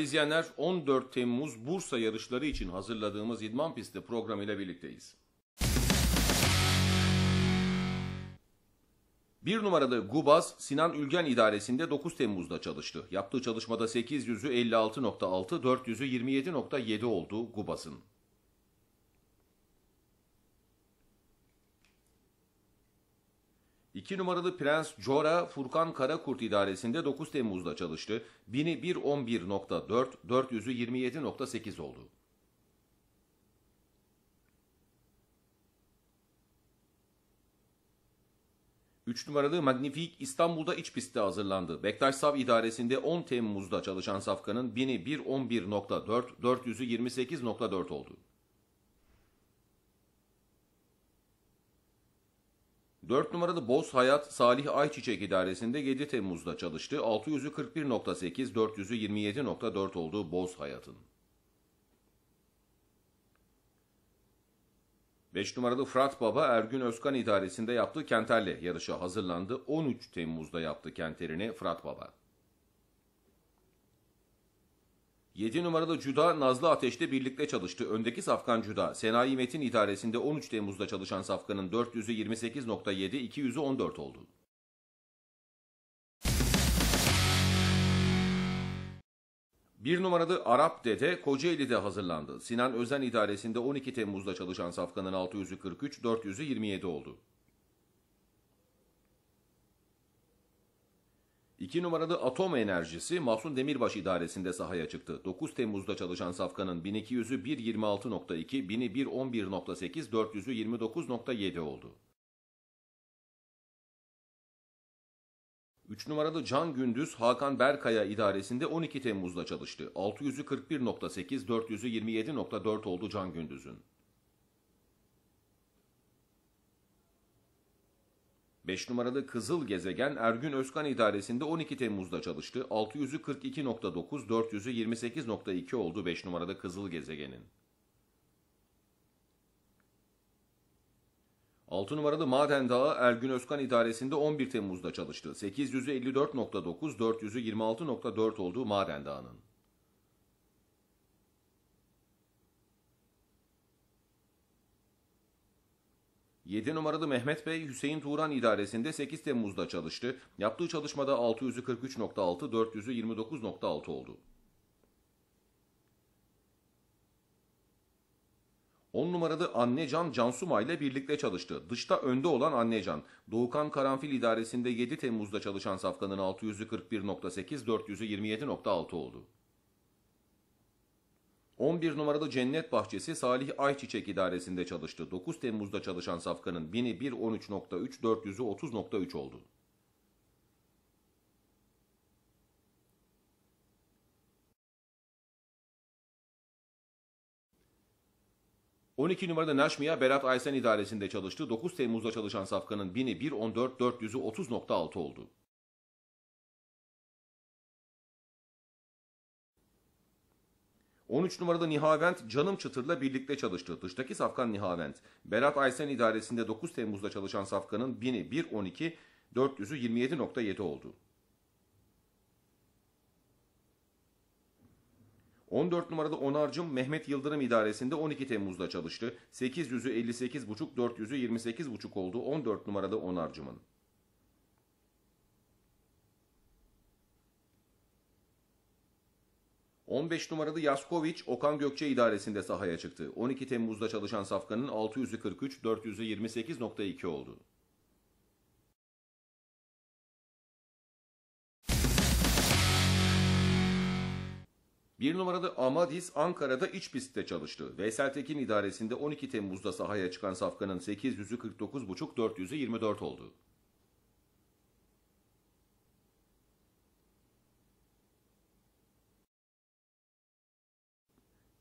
Değerli izleyenler 14 Temmuz Bursa yarışları için hazırladığımız İdman Pisti programıyla birlikteyiz. Bir numaralı Gubaz, Sinan Ülgen idaresinde 9 Temmuz'da çalıştı. Yaptığı çalışmada 800'ü 56.6, 400'ü 27.7 oldu Gubaz'ın. 2 numaralı Prens Jora Furkan Karakurt idaresinde 9 Temmuz'da çalıştı. 1000'i 111.4, 400'ü 27.8 oldu. Üç numaralı Magnifik İstanbul'da iç pistte hazırlandı. Bektaş Sav idaresinde 10 Temmuz'da çalışan safkanın 1000'i 111.4, 400'ü 28.4 oldu. 4 numaralı Boz Hayat Salih Ayçiçek idaresinde 7 Temmuz'da çalıştı. 641.8 41.8, 400'ü 27.4 oldu Boz Hayat'ın. 5 numaralı Fırat Baba Ergün Özkan idaresinde yaptığı Kenter'le yarışa hazırlandı. 13 Temmuz'da yaptı Kenter'ini Fırat Baba. 7 numaralı Cuda Nazlı Ateş'te birlikte çalıştı. Öndeki safkan Cuda, Senayi Metin İdaresi'nde 13 Temmuz'da çalışan safkanın 428.7, 28.7, 200'ü 14 oldu. Bir numaralı Arap Dede Kocaeli'de hazırlandı. Sinan Özen idaresinde 12 Temmuz'da çalışan safkanın 643, 400'ü 27 oldu. İki numaralı atom enerjisi Mahsun Demirbaş idaresinde sahaya çıktı. 9 Temmuz'da çalışan safkanın 1200'ü 1.26.2, 1000'i 1.11.8, 400'ü 29.7 oldu. 3 numaralı Can Gündüz Hakan Berkaya idaresinde 12 Temmuz'da çalıştı. 600'ü 400'ü 27.4 oldu Can Gündüz'ün. 5 numaralı Kızıl Gezegen Ergün Özkan idaresinde 12 Temmuz'da çalıştı. 600'ü 42.9, 400'ü 28.2 oldu 5 numaralı Kızıl Gezegen'in. 6 numaralı Maden Dağı Ergün Özkan idaresinde 11 Temmuz'da çalıştı. 854.9, 400'ü 26.4 olduğu Maden Dağı'nın. 7 numaralı Mehmet Bey Hüseyin Turan idaresinde 8 Temmuz'da çalıştı. Yaptığı çalışmada 600'ü 43.6, 400'ü 29.6 oldu. 10 numaralı Annecan Cansuma ile birlikte çalıştı. Dışta önde olan Annecan, Doğukan Karanfil idaresinde 7 Temmuz'da çalışan safkanın 600'ü 400'ü 27.6 oldu. 11 numaralı Cennet Bahçesi Salih Ayçiçek idaresinde çalıştı. 9 Temmuz'da çalışan safkanın 1000'i 1.13.3, 400'ü 30.3 oldu. On iki numarada Naşmiya Berat Aysen idaresinde çalıştı. Dokuz Temmuz'da çalışan safkanın bini bir on dört dört 1000'i otuz nokta altı oldu. 13 numarada Nihavent Canım Çıtır'la birlikte çalıştı. Dıştaki safkan Nihavent. Berat Aysen idaresinde 9 Temmuz'da çalışan safkanın 1000'i 1.12, 400'ü 27.7 oldu. 14 numarada Onarcım Mehmet Yıldırım idaresinde 12 Temmuz'da çalıştı. 800'ü 58.5, 400'ü 28.5 oldu 14 numarada Onarcım'ın. 15 numaralı Yaskovic Okan Gökçe idaresinde sahaya çıktı. 12 Temmuz'da çalışan safkanın 600'ü 43, oldu. Bir numaralı Amadis Ankara'da iç pistte çalıştı. Veysel Tekin idaresinde 12 Temmuz'da sahaya çıkan safkanın 800'ü 49.5, oldu.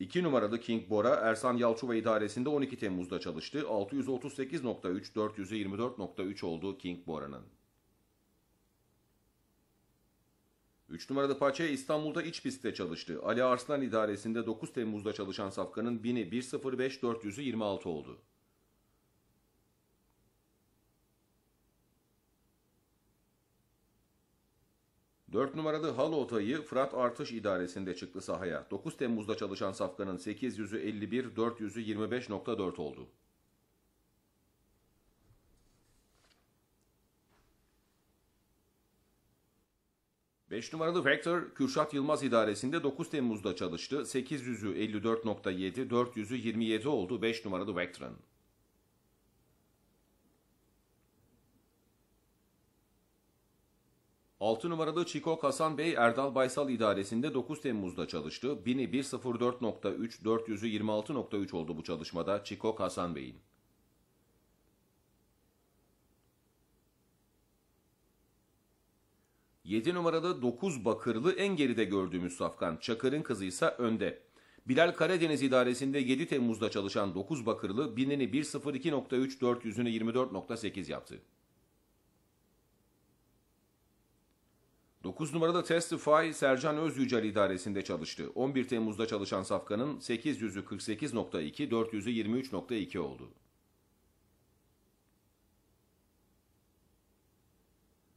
2 numaralı King Bora Ersan Yalçıva idaresinde 12 Temmuz'da çalıştı. 638.3 424.3 oldu King Bora'nın. 3 numaralı Paçe İstanbul'da iç pistte çalıştı. Ali Arslan idaresinde 9 Temmuz'da çalışan safkanın 1000'i 105 426 oldu. 4 numaralı Halo otayı Fırat Artış İdaresi'nde çıktı sahaya. 9 Temmuz'da çalışan safkanın 800'ü 51, 400'ü 25.4 oldu. Beş numaralı Vector, Kürşat Yılmaz idaresinde 9 Temmuz'da çalıştı. 800'ü 54.7, 400'ü 27 oldu 5 numaralı Vector'ın. 6 numaralı Çiko Hasan Bey Erdal Baysal idaresinde 9 Temmuz'da çalıştı. Bini 104.3, 400'ü oldu bu çalışmada Çiko Hasan Bey'in. Yedi numaralı dokuz bakırlı en geride gördüğümüz safkan Çakır'ın kızıysa önde. Bilal Karadeniz idaresinde 7 Temmuz'da çalışan dokuz bakırlı binini 1.02.3 400'ünü 24.8 yaptı. 9 numaralı Testify Sercan Özyücel idaresinde çalıştı. 11 Temmuz'da çalışan safkanın 800'ü 48.2, 400'ü 23.2 oldu.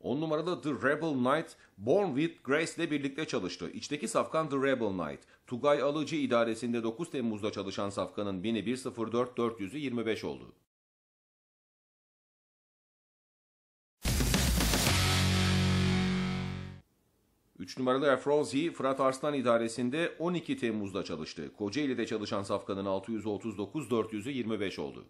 10 numaralı The Rebel Knight, Born with Grace ile birlikte çalıştı. İçteki safkan The Rebel Knight. Tugay Alıcı idaresinde 9 Temmuz'da çalışan safkanın 1001.04, 400'ü 25 oldu. 3 numaralı Afrozi, Fırat Arslan idaresinde 12 Temmuz'da çalıştı. Kocaeli'de çalışan safkanın 639, 400'ü 25 oldu.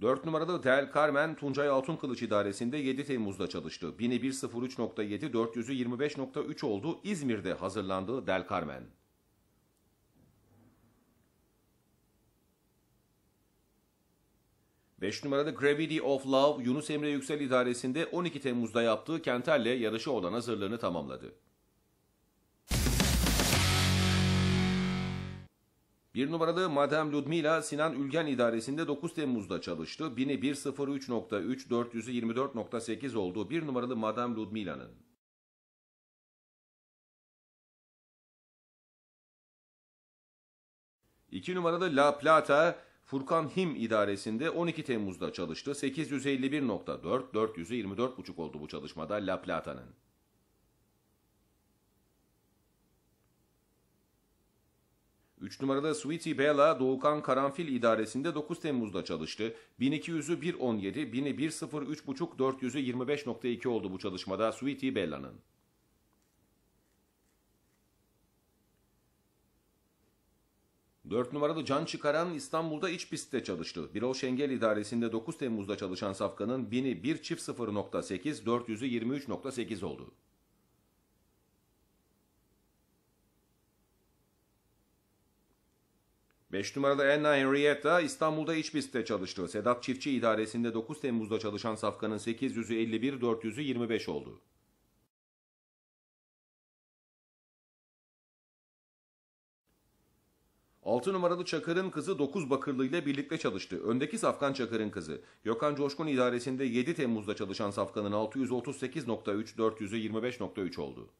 4 numaralı Del Carmen, Tuncay Altınkılıç idaresinde 7 Temmuz'da çalıştı. 1103.7, 400'ü 25.3 oldu. İzmir'de hazırlandı Del Carmen. 5 numarada Gravity of Love Yunus Emre Yüksel idaresinde 12 Temmuz'da yaptığı Kenter'le yarışı olan hazırlığını tamamladı. Bir numaralı Madame Ludmila Sinan Ülgen idaresinde 9 Temmuz'da çalıştı. 1003.3 424.8 olduğu bir numaralı Madame Ludmila'nın. İki numaralı La Plata Furkan Him idaresinde 12 Temmuz'da çalıştı. 851.4, 424.5 oldu bu çalışmada La Plata'nın. Üç numaralı Sweetie Bella Doğukan Karanfil idaresinde 9 Temmuz'da çalıştı. 1200'ü 1.17, 1000'i 1.03.5, 425.2 oldu bu çalışmada Sweetie Bella'nın. 4 numaralı can çıkaran İstanbul'da iç pistte çalıştı. Birol Şengel idaresinde 9 Temmuz'da çalışan safkanın 1000'i 1 çift 0.8, 400'ü 23.8 oldu. Beş numaralı Anna Henrietta İstanbul'da iç pistte çalıştı. Sedat Çiftçi idaresinde 9 Temmuz'da çalışan safkanın 800'ü 400'ü 25 oldu. 6 numaralı Çakır'ın kızı 9 Bakırlı ile birlikte çalıştı. Öndeki Safkan Çakır'ın kızı. Gökhan Coşkun idaresinde 7 Temmuz'da çalışan Safkan'ın 638.3, 400'ü 25.3 oldu.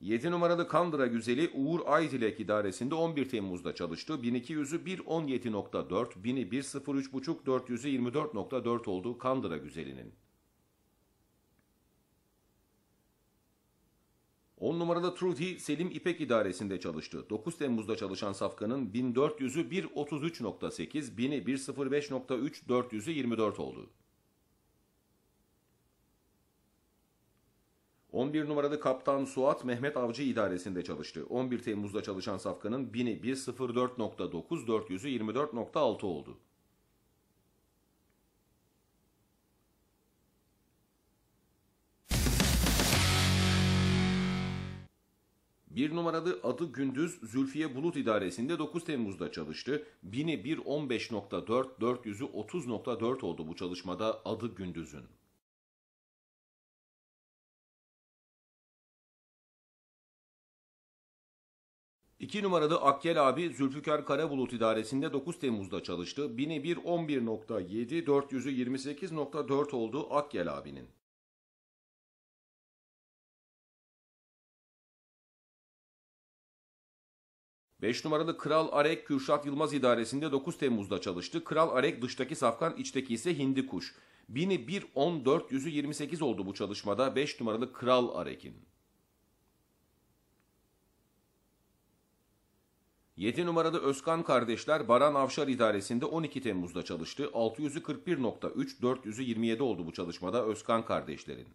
7 numaralı Kandıra Güzeli Uğur Aydilek idaresinde 11 Temmuz'da çalıştı. 1200'ü 1.17.4, 1000'i 1.03.5, 400'ü 24.4 oldu Kandıra Güzeli'nin. 10 numarada Trudy Selim İpek idaresinde çalıştı. 9 Temmuz'da çalışan safkanın 1400'ü 1.33.8, 1000'i 1.05.3, 400'ü 24 oldu. 11 numaralı Kaptan Suat Mehmet Avcı idaresinde çalıştı. 11 Temmuz'da çalışan safkanın 1000'i 1.04.9, 400'ü 24.6 oldu. Bir numaralı adı Gündüz Zülfiye Bulut idaresinde 9 Temmuz'da çalıştı. 1000'i 1.15.4, 400'ü 30.4 oldu bu çalışmada adı Gündüz'ün. İki numaralı Akkel abi Zülfikar Karabulut idaresinde 9 Temmuz'da çalıştı. 1000'i 1.11.7, 400'ü 28.4 oldu Akkel abinin. 5 numaralı Kral Arek Kürşat Yılmaz idaresinde 9 Temmuz'da çalıştı. Kral Arek dıştaki safkan içteki ise hindi kuş. Bini 1.14 yüzü 28 oldu bu çalışmada 5 numaralı Kral Arek'in. 7 numaralı Özkan kardeşler Baran Avşar idaresinde 12 Temmuz'da çalıştı. 600'ü 400'ü 27 oldu bu çalışmada Özkan kardeşlerin.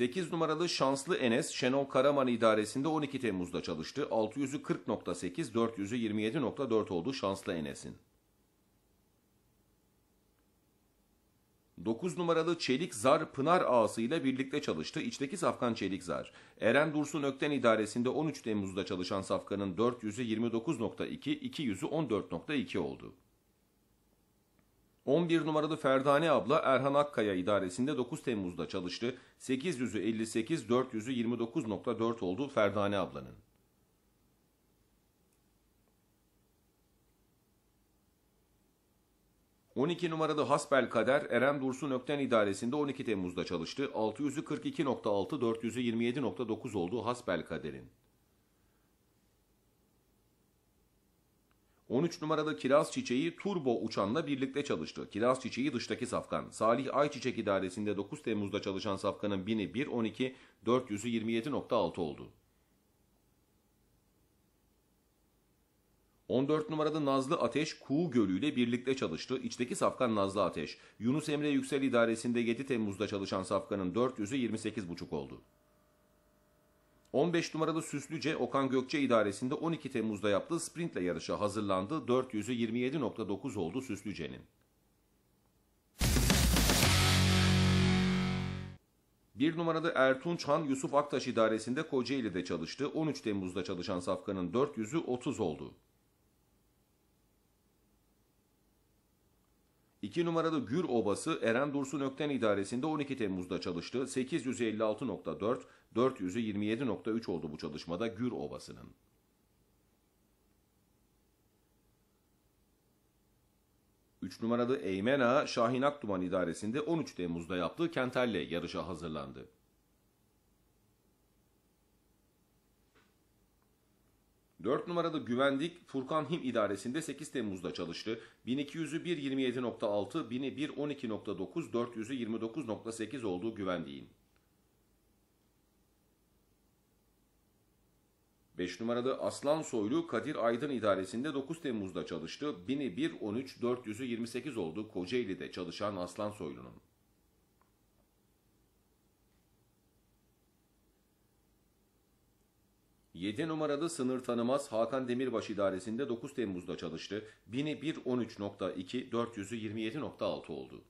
8 numaralı şanslı Enes Şenol Karaman idaresinde 12 Temmuz'da çalıştı. 640.8 40.8, 400'ü 27.4 oldu şanslı Enes'in. 9 numaralı Çelik Zar Pınar Ağası ile birlikte çalıştı. İçteki Safkan Çelik Zar. Eren Dursun Ökten idaresinde 13 Temmuz'da çalışan Safkan'ın 400'ü 29.2, 200'ü 14.2 oldu. 11 numaralı Ferdane abla Erhan Akkaya idaresinde 9 Temmuz'da çalıştı. 800'ü 58, 400'ü 29.4 oldu Ferdane ablanın. ...12 numaralı Hasbel Kader Eren Dursun Ökten idaresinde 12 Temmuz'da çalıştı. 600'ü 42.6, 400'ü 27.9 oldu Hasbel Kader'in. 13 numaralı Kiraz Çiçeği Turbo Uçan'la birlikte çalıştı. Kiraz Çiçeği dıştaki safkan. Salih Ayçiçek idaresinde 9 Temmuz'da çalışan safkanın 1000'i 1.12, 400'ü 27.6 oldu. 14 numaralı Nazlı Ateş Kuğu Gölü ile birlikte çalıştı. İçteki safkan Nazlı Ateş. Yunus Emre Yüksel idaresinde 7 Temmuz'da çalışan safkanın 400'ü 28.5 oldu. 15 numaralı Süslüce Okan Gökçe idaresinde 12 Temmuz'da yaptığı sprintle yarışa hazırlandı. 400'ü 27.9 oldu Süslüce'nin. Bir numaralı Ertunç Han Yusuf Aktaş idaresinde Kocaeli'de çalıştı. 13 Temmuz'da çalışan safkanın 400'ü 30 oldu. 2 numaralı Gür Obası Eren Dursun Ökten idaresinde 12 Temmuz'da çalıştı. 856.4, 427.3 oldu bu çalışmada Gür Obası'nın. Üç numaralı Eymen Ağa Şahin Aktuman idaresinde 13 Temmuz'da yaptığı Kentel'le yarışa hazırlandı. 4 numaralı Güvendik Furkan Him idaresinde 8 Temmuz'da çalıştı. 1200'ü 1.27.6, 1000'i 1.12.9, 400'ü 29.8 olduğu Güvendik'in. 5 numaralı Aslan Soylu Kadir Aydın idaresinde 9 Temmuz'da çalıştı. 1000'i 1.13, 400'ü 28 olduğu Kocaeli'de çalışan Aslan Soylu'nun. 7 numaralı sınır tanımaz Hakan Demirbaş idaresinde 9 Temmuz'da çalıştı. 1000'i 1.13.2, oldu.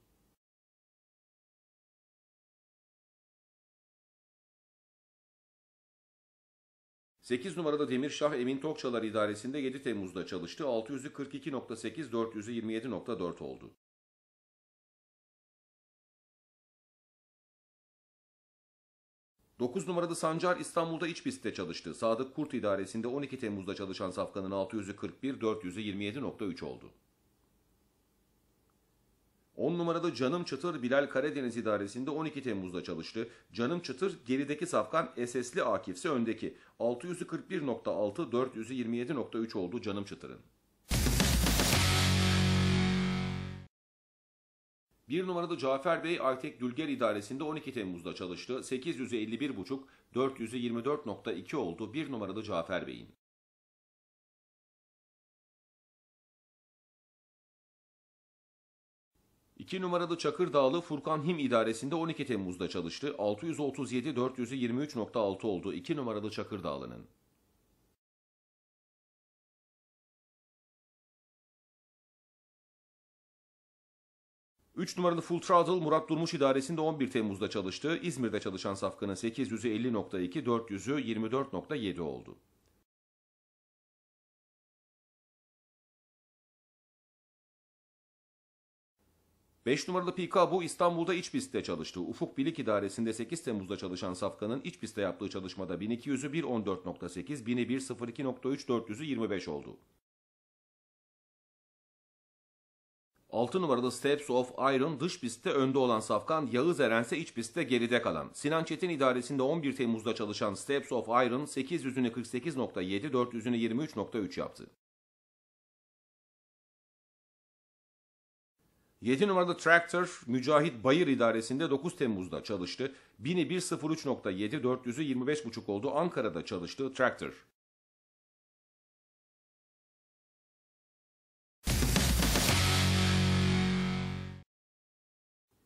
Sekiz numaralı Demirşah Emin Tokçalar idaresinde 7 Temmuz'da çalıştı. 600'ü 42.8, oldu. 9 numaralı Sancar İstanbul'da iç pistte çalıştı. Sadık Kurt idaresinde 12 Temmuz'da çalışan safkanın 600'ü 41, oldu. 10 numaralı Canım Çıtır Bilal Karadeniz idaresinde 12 Temmuz'da çalıştı. Canım Çıtır gerideki safkan SS'li Akif'se öndeki. 641.6, 427.3 oldu Canım Çıtır'ın. Bir numarada Cafer Bey Aytek Dülger idaresinde 12 Temmuz'da çalıştı. 851,5, 424.2 oldu bir numaralı Cafer Bey'in. İki numaralı Çakır Dağlı Furkan Him idaresinde 12 Temmuz'da çalıştı. 637 423.6 oldu 2 numaralı Çakır Dağlı'nın. 3 numaralı Full Throttle Murat Durmuş idaresinde 11 Temmuz'da çalıştı. İzmir'de çalışan safkanın 850.2 50.2, 400'ü 24.7 oldu. Beş numaralı Pika bu İstanbul'da iç pistte çalıştı. Ufuk Bilik İdaresi'nde 8 Temmuz'da çalışan Safkan'ın iç pistte yaptığı çalışmada 1200'ü 1.14.8, 1001 400'ü 25 oldu. 6 numarada Steps of Iron dış pistte önde olan Safkan, Yağız Erense iç pistte geride kalan. Sinan Çetin idaresinde 11 Temmuz'da çalışan Steps of Iron 800'ünü 48.7, 400'ünü 23.3 yaptı. 7 numarada Tractor, Mücahit Bayır idaresinde 9 Temmuz'da çalıştı. 1000'i 400'ü 25.5 oldu. Ankara'da çalıştı Tractor.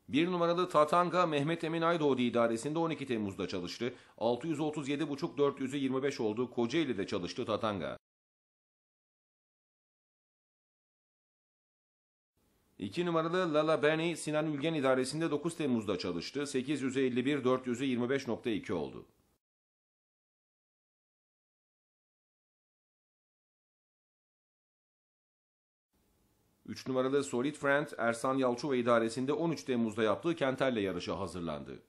Bir numaralı Tatanka Mehmet Emin Aydoğdu idaresinde 12 Temmuz'da çalıştı. 637,5 400'ü 25 oldu. Kocaeli'de çalıştı Tatanga. 2 numaralı Lala Beni Sinan Ülgen idaresinde 9 Temmuz'da çalıştı. 851 400'ü 25.2 oldu. 3 numaralı Solid Friend Ersan Yalçova idaresinde 13 Temmuz'da yaptığı Kentel'le yarışa hazırlandı.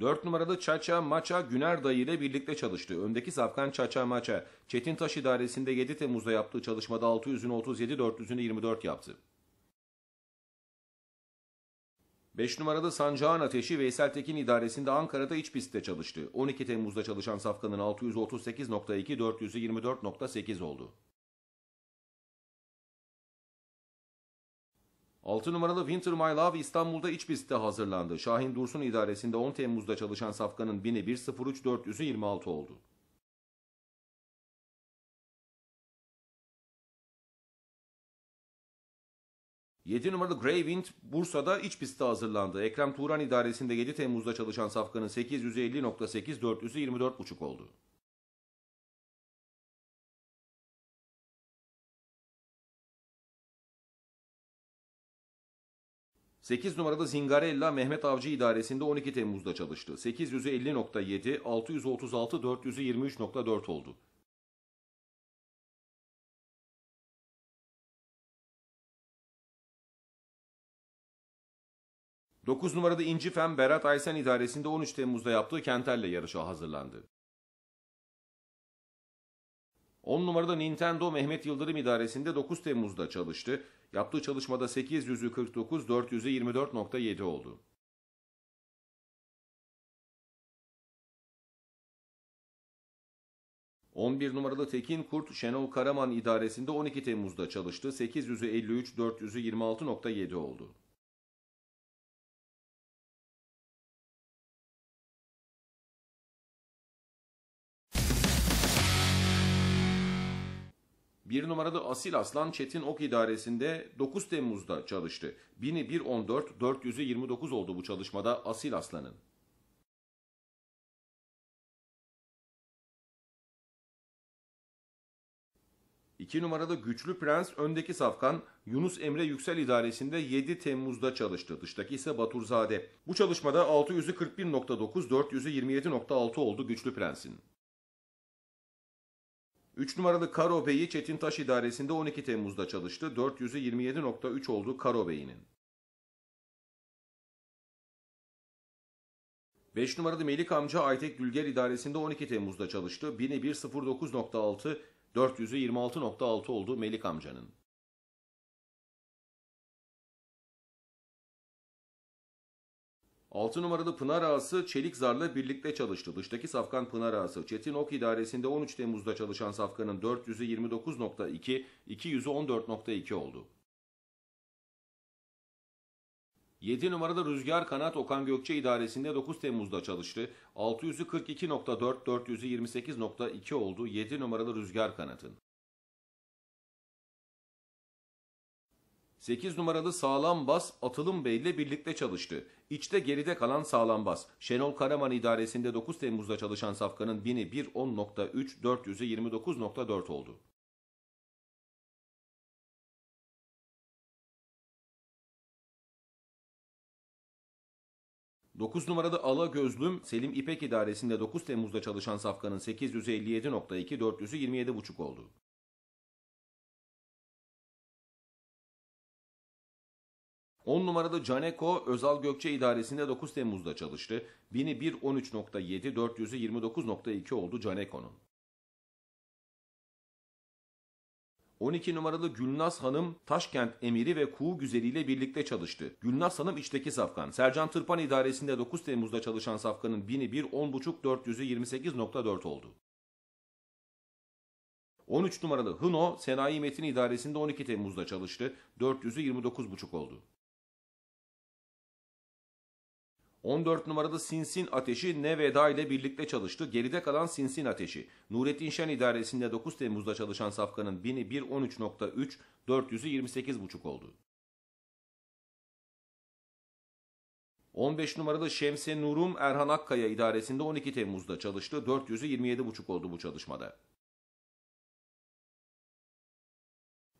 4 numaralı Çaça Maça Güner Dayı ile birlikte çalıştı. Öndeki safkan Çaça Maça, Çetin Taş idaresinde 7 Temmuz'da yaptığı çalışmada 600'ünü 37, 400'ünü 24 yaptı. 5 numaralı Sancağın Ateşi Veysel Tekin idaresinde Ankara'da iç pistte çalıştı. 12 Temmuz'da çalışan safkanın 638.2 424.8 oldu. 6 numaralı Winter My Love İstanbul'da iç pistte hazırlandı. Şahin Dursun idaresinde 10 Temmuz'da çalışan safkanın 1000'i 103 426 oldu. 7 numaralı Grey Bursa'da iç pistte hazırlandı. Ekrem Turan idaresinde 7 Temmuz'da çalışan safkanın 850.8 400'ü oldu. Sekiz numaralı Zingarella Mehmet Avcı idaresinde 12 Temmuz'da çalıştı. 850.7, 636, 423.4 oldu. 9 numarada İnci Fen Berat Aysen idaresinde 13 Temmuz'da yaptığı Kentel'le yarışa hazırlandı. 10 numarada Nintendo Mehmet Yıldırım idaresinde 9 Temmuz'da çalıştı. Yaptığı çalışmada 800'ü 49, 400'ü 24.7 oldu. ...11 numaralı Tekin Kurt, Şenol Karaman idaresinde 12 Temmuz'da çalıştı. 853, 400'ü 26.7 oldu. Bir numaralı Asil Aslan Çetin Ok idaresinde 9 Temmuz'da çalıştı. 1000'i 114, 400'ü 29 oldu bu çalışmada Asil Aslan'ın. İki numaralı Güçlü Prens öndeki safkan Yunus Emre Yüksel idaresinde 7 Temmuz'da çalıştı. Dıştaki ise Baturzade. Bu çalışmada 600'ü 41.9, 400'ü 27.6 oldu Güçlü Prens'in. 3 numaralı Karobeyi Çetin Taş idaresinde 12 Temmuz'da çalıştı. 427.3 oldu Karo Bey'inin. 5 numaralı Melik amca Aytek Dülger idaresinde 12 Temmuz'da çalıştı. 1009.6, 426.6 oldu Melik amcanın. 6 numaralı Pınar Ağası Çelik Zar'la birlikte çalıştı. Dıştaki safkan Pınar Ağası. Çetin Ok idaresinde 13 Temmuz'da çalışan safkanın 400'ü 29.2, oldu. 7 numaralı Rüzgar Kanat Okan Gökçe idaresinde 9 Temmuz'da çalıştı. 600'ü 42.4, oldu 7 numaralı Rüzgar Kanat'ın. 8 numaralı sağlam bas Atılım Bey ile birlikte çalıştı. İçte geride kalan sağlam bas Şenol Karaman idaresinde 9 Temmuz'da çalışan safkanın 1000'i 1.10.3, 400'ü 29.4 oldu. Dokuz numaralı Ala Gözlüm, Selim İpek idaresinde 9 Temmuz'da çalışan safkanın 857.2, 400'ü oldu. 10 numaralı Caneko Özal Gökçe idaresinde 9 Temmuz'da çalıştı. 1000'i 1.13.7, 400'ü 29.2 oldu Caneko'nun. 12 numaralı Gülnaz Hanım Taşkent Emiri ve Kuğu Güzeli ile birlikte çalıştı. Gülnaz Hanım içteki safkan. Sercan Tırpan idaresinde 9 Temmuz'da çalışan safkanın 1000'i 1, 10.5, 400'ü 28.4 oldu. 13 numaralı Hino Senayi Metin İdaresi'nde 12 Temmuz'da çalıştı. 400'ü 29.5 oldu. 14 numaralı Sinsin Ateşi Neveda ile birlikte çalıştı. Geride kalan Sinsin Ateşi. Nurettin Şen idaresinde 9 Temmuz'da çalışan safkanın 1000'i 1.13.3, oldu. 15 numaralı Şemse Nurum Erhan Akkaya idaresinde 12 Temmuz'da çalıştı. 400'ü 27.5 oldu bu çalışmada.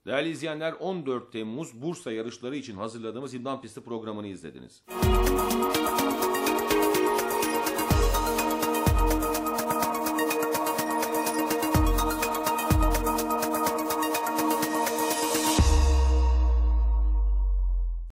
Değerli izleyenler 14 Temmuz Bursa yarışları için hazırladığımız imdan pisti programını izlediniz. Müzik